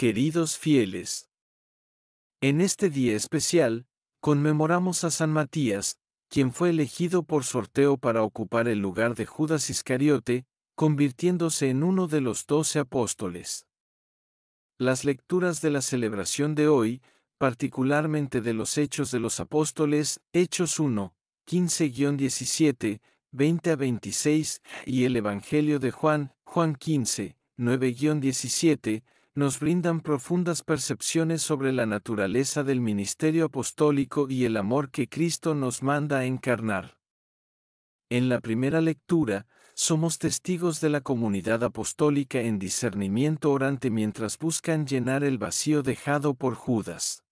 Queridos fieles, en este día especial, conmemoramos a San Matías, quien fue elegido por sorteo para ocupar el lugar de Judas Iscariote, convirtiéndose en uno de los doce apóstoles. Las lecturas de la celebración de hoy, particularmente de los Hechos de los Apóstoles, Hechos 1, 15-17, 20 a 26, y el Evangelio de Juan, Juan 15, 9-17, nos brindan profundas percepciones sobre la naturaleza del ministerio apostólico y el amor que Cristo nos manda a encarnar. En la primera lectura, somos testigos de la comunidad apostólica en discernimiento orante mientras buscan llenar el vacío dejado por Judas.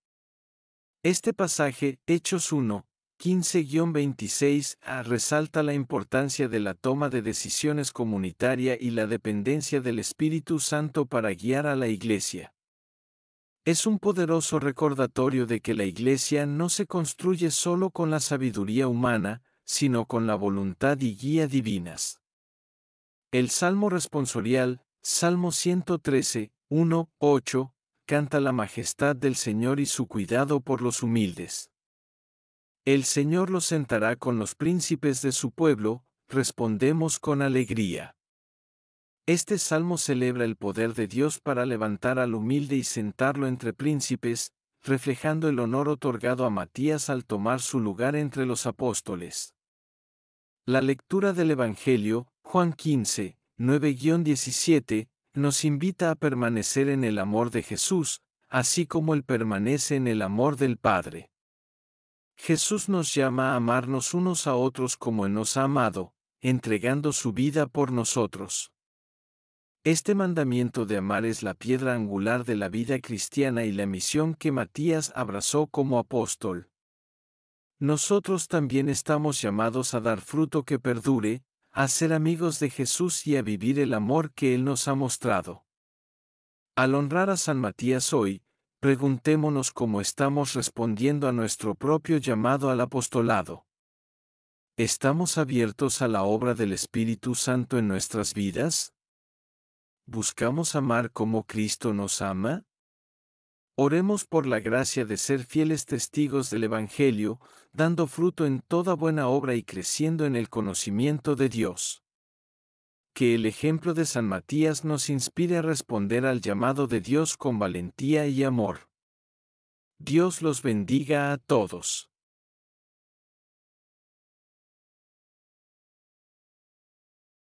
Este pasaje, Hechos 1, 15-26 A ah, resalta la importancia de la toma de decisiones comunitaria y la dependencia del Espíritu Santo para guiar a la Iglesia. Es un poderoso recordatorio de que la Iglesia no se construye solo con la sabiduría humana, sino con la voluntad y guía divinas. El Salmo responsorial, Salmo 113, 1, 8, canta la majestad del Señor y su cuidado por los humildes. El Señor lo sentará con los príncipes de su pueblo, respondemos con alegría. Este salmo celebra el poder de Dios para levantar al humilde y sentarlo entre príncipes, reflejando el honor otorgado a Matías al tomar su lugar entre los apóstoles. La lectura del Evangelio, Juan 15, 9-17, nos invita a permanecer en el amor de Jesús, así como Él permanece en el amor del Padre. Jesús nos llama a amarnos unos a otros como Él nos ha amado, entregando su vida por nosotros. Este mandamiento de amar es la piedra angular de la vida cristiana y la misión que Matías abrazó como apóstol. Nosotros también estamos llamados a dar fruto que perdure, a ser amigos de Jesús y a vivir el amor que Él nos ha mostrado. Al honrar a San Matías hoy, preguntémonos cómo estamos respondiendo a nuestro propio llamado al apostolado. ¿Estamos abiertos a la obra del Espíritu Santo en nuestras vidas? ¿Buscamos amar como Cristo nos ama? Oremos por la gracia de ser fieles testigos del Evangelio, dando fruto en toda buena obra y creciendo en el conocimiento de Dios que el ejemplo de San Matías nos inspire a responder al llamado de Dios con valentía y amor. Dios los bendiga a todos.